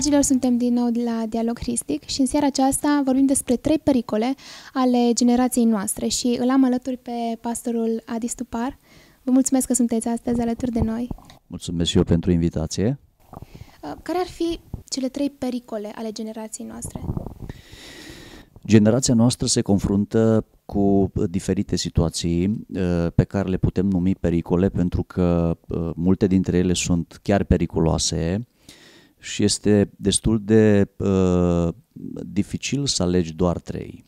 Dragilor, suntem din nou la Dialog Hristic și în seara aceasta vorbim despre trei pericole ale generației noastre și îl am alături pe pastorul Adi Stupar. Vă mulțumesc că sunteți astăzi alături de noi. Mulțumesc și eu pentru invitație. Uh, care ar fi cele trei pericole ale generației noastre? Generația noastră se confruntă cu diferite situații uh, pe care le putem numi pericole pentru că uh, multe dintre ele sunt chiar periculoase și este destul de uh, dificil să alegi doar trei.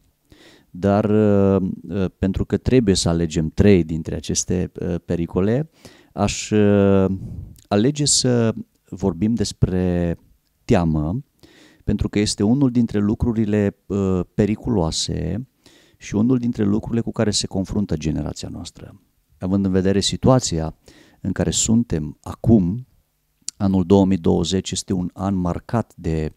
Dar uh, uh, pentru că trebuie să alegem trei dintre aceste uh, pericole, aș uh, alege să vorbim despre teamă, pentru că este unul dintre lucrurile uh, periculoase și unul dintre lucrurile cu care se confruntă generația noastră. Având în vedere situația în care suntem acum, Anul 2020 este un an marcat de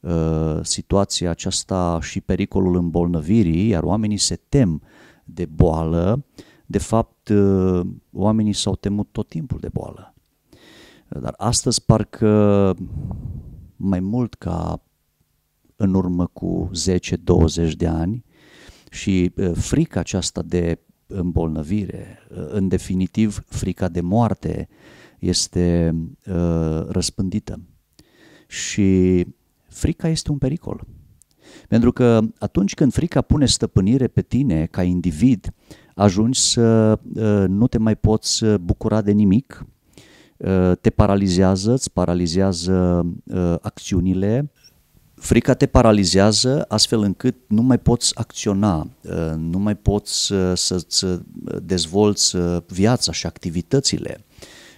uh, situația aceasta și pericolul îmbolnăvirii, iar oamenii se tem de boală. De fapt, uh, oamenii s-au temut tot timpul de boală. Dar astăzi parcă mai mult ca în urmă cu 10-20 de ani și uh, frica aceasta de îmbolnăvire, uh, în definitiv frica de moarte, este uh, răspândită. Și frica este un pericol. Pentru că atunci când frica pune stăpânire pe tine ca individ, ajungi să uh, nu te mai poți uh, bucura de nimic, uh, te paralizează, îți paralizează uh, acțiunile, frica te paralizează astfel încât nu mai poți acționa, uh, nu mai poți uh, să-ți dezvolți viața și activitățile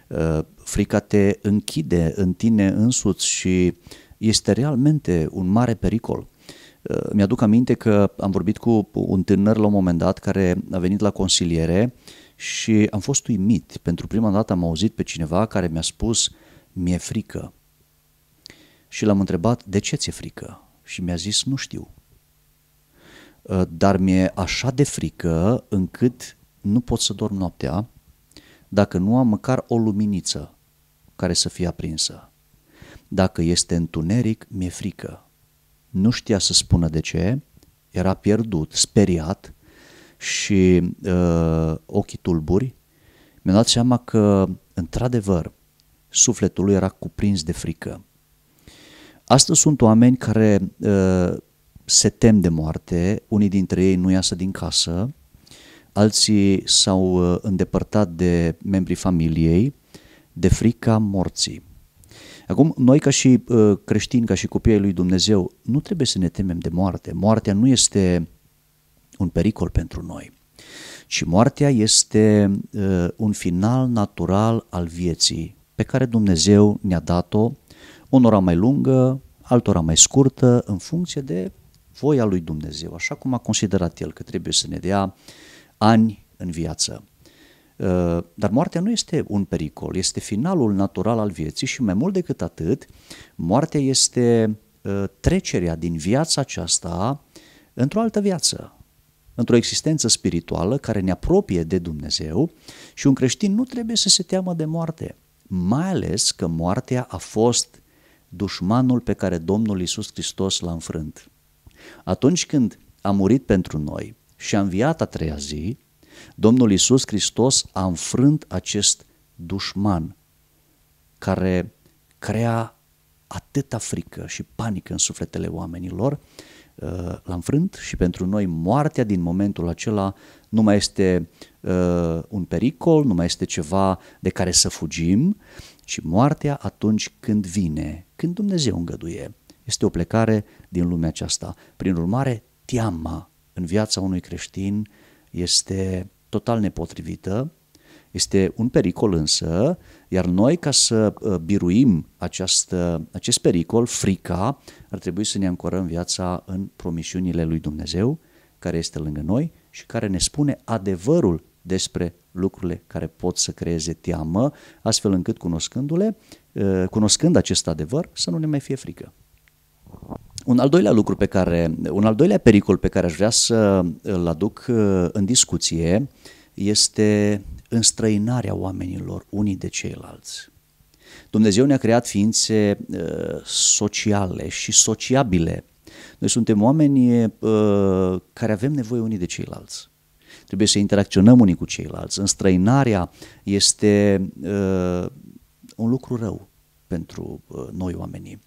Uh, frica te închide în tine însuți și este realmente un mare pericol. Uh, mi-aduc aminte că am vorbit cu un tânăr la un moment dat care a venit la consiliere și am fost uimit. Pentru prima dată am auzit pe cineva care mi-a spus mi-e frică. Și l-am întrebat de ce ți-e frică și mi-a zis nu știu. Uh, dar mi-e așa de frică încât nu pot să dorm noaptea dacă nu am măcar o luminiță care să fie aprinsă. Dacă este întuneric, mi-e frică. Nu știa să spună de ce, era pierdut, speriat și uh, ochii tulburi. mi a dat seama că, într-adevăr, sufletul lui era cuprins de frică. Astăzi sunt oameni care uh, se tem de moarte, unii dintre ei nu iasă din casă, alții s-au uh, îndepărtat de membrii familiei de frica morții. Acum, noi ca și uh, creștini, ca și copiii ai lui Dumnezeu, nu trebuie să ne temem de moarte. Moartea nu este un pericol pentru noi, ci moartea este uh, un final natural al vieții pe care Dumnezeu ne-a dat-o, unora mai lungă, altora mai scurtă, în funcție de voia lui Dumnezeu, așa cum a considerat El că trebuie să ne dea uh, ani în viață. Uh, dar moartea nu este un pericol, este finalul natural al vieții și mai mult decât atât, moartea este uh, trecerea din viața aceasta într-o altă viață, într-o existență spirituală care ne apropie de Dumnezeu și un creștin nu trebuie să se teamă de moarte, mai ales că moartea a fost dușmanul pe care Domnul Isus Hristos l-a înfrânt. Atunci când a murit pentru noi, și a înviat a treia zi, Domnul Isus Hristos a înfrânt acest dușman care crea atâta frică și panică în sufletele oamenilor, uh, l-a înfrânt și pentru noi moartea din momentul acela nu mai este uh, un pericol, nu mai este ceva de care să fugim, ci moartea atunci când vine, când Dumnezeu îngăduie. Este o plecare din lumea aceasta. Prin urmare, teama în viața unui creștin este total nepotrivită, este un pericol însă, iar noi ca să uh, biruim această, acest pericol, frica, ar trebui să ne ancorăm viața în promisiunile lui Dumnezeu, care este lângă noi și care ne spune adevărul despre lucrurile care pot să creeze teamă, astfel încât cunoscându-le, uh, cunoscând acest adevăr, să nu ne mai fie frică. Un al doilea lucru pe care, un al doilea pericol pe care aș vrea să îl aduc uh, în discuție este înstrăinarea oamenilor unii de ceilalți. Dumnezeu ne-a creat ființe uh, sociale și sociabile. Noi suntem oameni uh, care avem nevoie unii de ceilalți. Trebuie să interacționăm unii cu ceilalți. Înstrăinarea este un lucru rău pentru noi oamenii.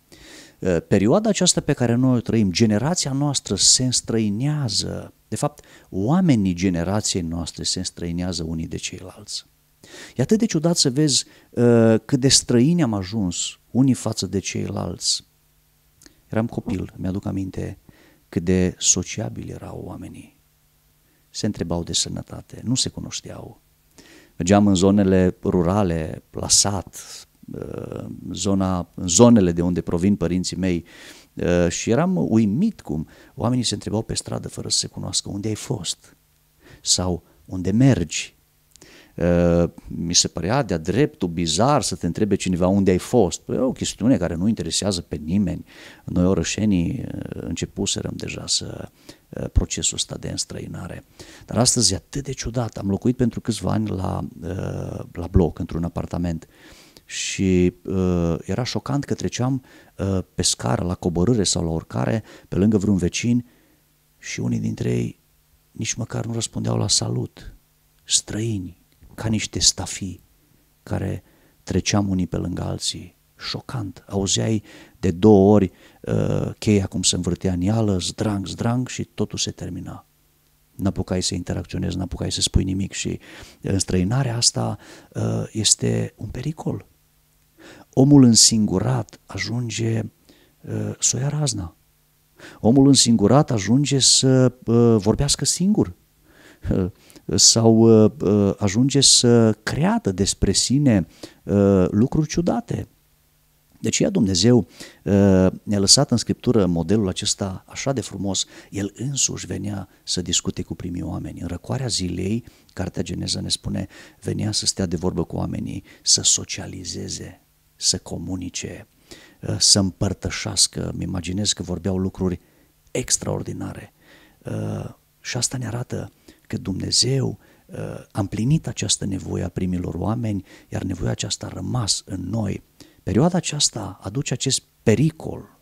Eh, perioada aceasta pe care noi o trăim, generația noastră se înstrăinează, de fapt, oamenii generației noastre se înstrăinează unii de ceilalți. E atât de ciudat să vezi eh, cât de străini am ajuns unii față de ceilalți. Eram copil, mi-aduc aminte cât de sociabili erau oamenii. Se întrebau de sănătate, nu se cunoșteau. Mergeam în zonele rurale, la sat, Uh, zona, zonele de unde provin părinții mei uh, și eram uimit cum oamenii se întrebau pe stradă fără să se cunoască unde ai fost sau unde mergi. Uh, mi se părea de-a dreptul bizar să te întrebe cineva unde ai fost. Păi, e o chestiune care nu interesează pe nimeni. Noi orășenii începuserăm deja să procesul ăsta de înstrăinare. Dar astăzi e atât de ciudat. Am locuit pentru câțiva ani la, la bloc, într-un apartament. Uh, și uh, era șocant că treceam uh, pe scară, la coborâre sau la oricare, pe lângă vreun vecin și unii dintre ei nici măcar nu răspundeau la salut. Străini, ca niște stafii care treceam unii pe lângă alții. Șocant. Auzeai de două ori uh, cheia cum se învârtea în ială, zdrang, zdrang și totul se termina n-apucai să interacționezi, n-apucai să spui nimic și înstrăinarea asta uh, este un pericol. Omul însingurat ajunge uh, să o ia razna. Omul însingurat ajunge să uh, vorbească singur uh, sau ă, ajunge să creadă despre sine lucruri ciudate. Deci ea Dumnezeu ne-a lăsat în Scriptură modelul acesta așa de frumos. El însuși venea să discute cu primii oameni. În răcoarea zilei, Cartea Geneza ne spune, venea să stea de vorbă cu oamenii, să socializeze să comunice, uh, să împărtășească. Îmi imaginez că vorbeau lucruri extraordinare. Uh, și asta ne arată că Dumnezeu uh, a împlinit această nevoie a primilor oameni, iar nevoia aceasta a rămas în noi. Perioada aceasta aduce acest pericol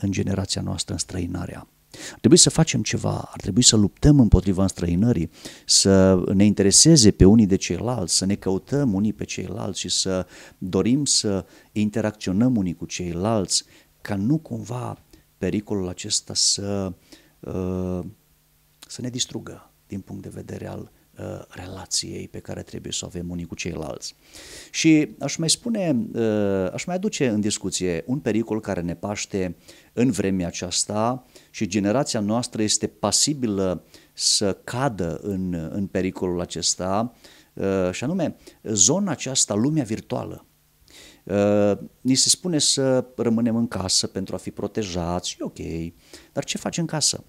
în generația noastră, în străinarea. Ar trebui să facem ceva, ar trebui să luptăm împotriva străinării, să ne intereseze pe unii de ceilalți, să ne căutăm unii pe ceilalți și să dorim să interacționăm unii cu ceilalți, ca nu cumva pericolul acesta să, uh, să ne distrugă din punct de vedere al Uh, relației pe care trebuie să o avem unii cu ceilalți. Și aș mai spune, uh, aș mai aduce în discuție un pericol care ne paște în vremea aceasta și generația noastră este pasibilă să cadă în, în pericolul acesta uh, și anume zona aceasta, lumea virtuală. Ni se spune să rămânem în casă pentru a fi protejați, e ok, dar ce faci în casă?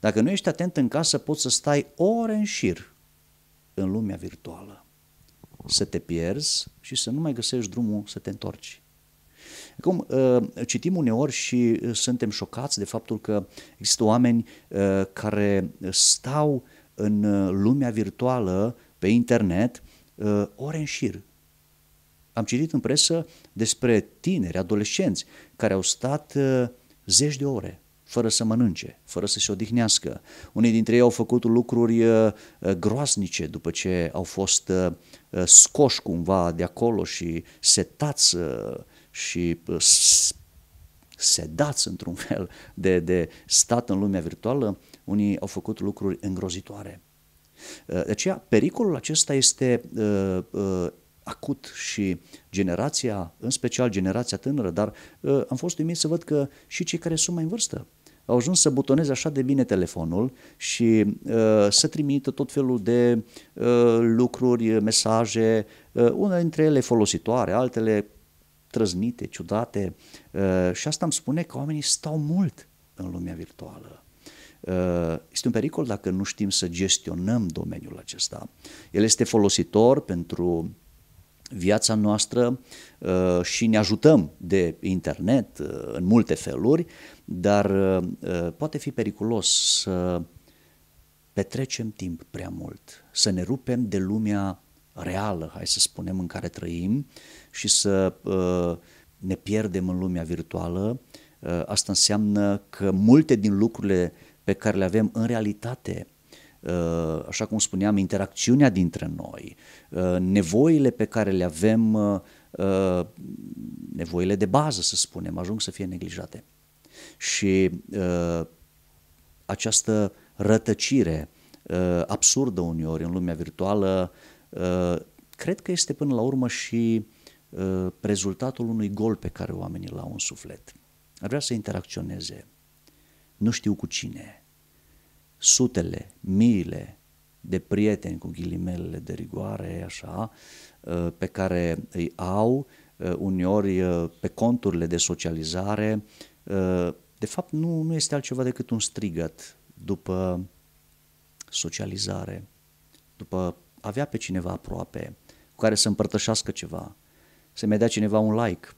Dacă nu ești atent în casă, poți să stai ore în șir în lumea virtuală. Să te pierzi și să nu mai găsești drumul să te întorci. Acum, uh, citim uneori și uh, suntem șocați de faptul că există oameni uh, care stau în lumea virtuală, pe internet, ore în șir. Am citit în presă despre tineri, adolescenți, care au stat zeci de ore fără să mănânce, fără să se odihnească. Unii dintre ei au făcut lucruri uh, uh, groaznice după ce au fost uh, scoși cumva de acolo și setați și sedați într-un fel de, de stat în lumea virtuală, unii au făcut lucruri îngrozitoare. De aceea, pericolul acesta este acut și generația, în special generația tânără, dar uh, am fost uimit să văd că și cei care sunt mai în vârstă au ajuns să butoneze așa de bine telefonul și uh, să trimită tot felul de uh, lucruri, mesaje, uh, unele dintre ele folositoare, altele trăznite, ciudate. Uh, și asta îmi spune că oamenii stau mult în lumea virtuală. Uh, este un pericol dacă nu știm să gestionăm domeniul acesta. El este folositor pentru viața noastră uh, și ne ajutăm de internet uh, în multe feluri, dar uh, poate fi periculos să petrecem timp prea mult, să ne rupem de lumea reală, hai să spunem, în care trăim și să ne pierdem în lumea virtuală. Asta înseamnă că multe din lucrurile pe care le avem în realitate Uh, așa cum spuneam, interacțiunea dintre noi, uh, nevoile pe care le avem, uh, nevoile de bază, să spunem, ajung să fie neglijate. Și această rătăcire absurdă uneori în lumea virtuală, cred că este până la urmă și rezultatul unui gol pe care oamenii l-au în suflet. Ar vrea să interacționeze, nu știu cu cine, sutele, miile de prieteni cu ghilimelele de rigoare, așa, ă, pe care îi au ă, uneori ă, pe conturile de socializare, de fapt nu, nu este altceva decât un strigăt după socializare, după avea pe cineva aproape, cu care să împărtășească ceva, să-mi dea cineva un like,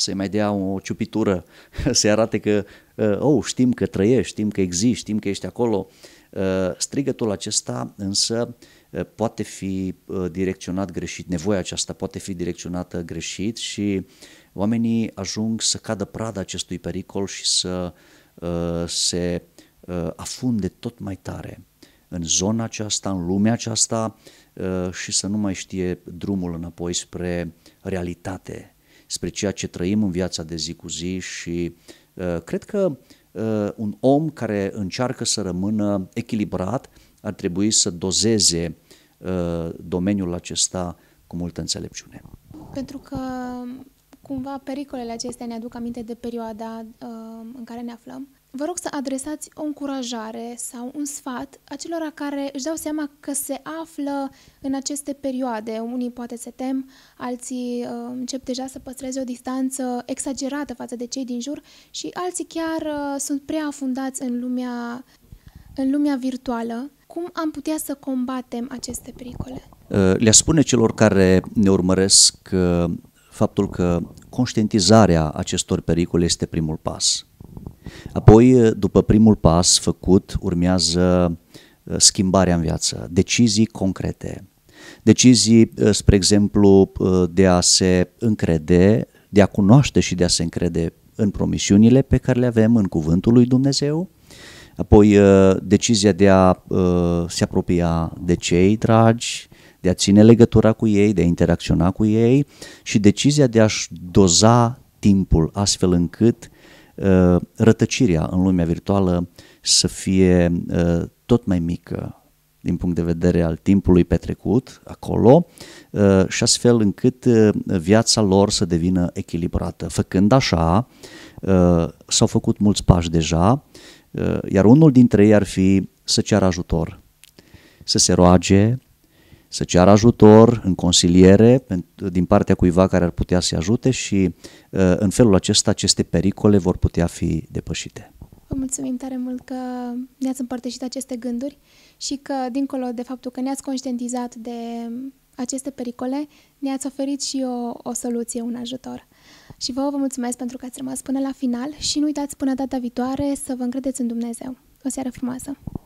să-i mai dea o ciupitură, să arate că, uh, oh, știm că trăiești, știm că existi, știm că ești acolo. Uh, strigătul acesta însă uh, poate fi direcționat greșit, nevoia aceasta poate fi direcționată greșit și oamenii ajung să cadă prada acestui pericol și să se afunde tot mai tare în zona aceasta, în lumea aceasta și să nu mai știe drumul înapoi spre realitate, spre ceea ce trăim în viața de zi cu zi și uh, cred că uh, un om care încearcă să rămână echilibrat ar trebui să dozeze uh, domeniul acesta cu multă înțelepciune. Pentru că cumva pericolele acestea ne aduc aminte de perioada uh, în care ne aflăm Vă rog să adresați o încurajare sau un sfat acelora care își dau seama că se află în aceste perioade. Unii poate se tem, alții uh, încep deja să păstreze o distanță exagerată față de cei din jur și alții chiar uh, sunt prea afundați în lumea, în lumea virtuală. Cum am putea să combatem aceste pericole? Uh, le-aș spune celor care ne urmăresc uh, faptul că conștientizarea acestor pericole este primul pas Apoi, eh, după primul pas făcut, urmează eh, schimbarea în viață, decizii concrete. Decizii, eh, spre exemplu, de a se încrede, de a cunoaște și de a se încrede în promisiunile pe care le avem în Cuvântul lui Dumnezeu, apoi decizia de a se apropia de cei dragi, de a ține legătura cu ei, de a interacționa cu ei și decizia de a-și doza timpul astfel încât Uh, rătăcirea în lumea virtuală să fie uh, tot mai mică din punct de vedere al timpului petrecut acolo uh, și astfel încât viața lor să devină echilibrată. Făcând așa, s-au făcut mulți pași deja, iar unul dintre ei ar fi să ceară ajutor, să se roage, să ceară ajutor în consiliere din partea cuiva care ar putea să ajute și uh, în felul acesta aceste pericole vor putea fi depășite. Vă mulțumim tare mult că ne-ați împărtășit aceste gânduri și că, dincolo de faptul că ne-ați conștientizat de aceste pericole, ne-ați oferit și o, o soluție, un ajutor. Și vă, vă mulțumesc pentru că ați rămas până la final și nu uitați până data viitoare să vă încredeți în Dumnezeu. O seară frumoasă!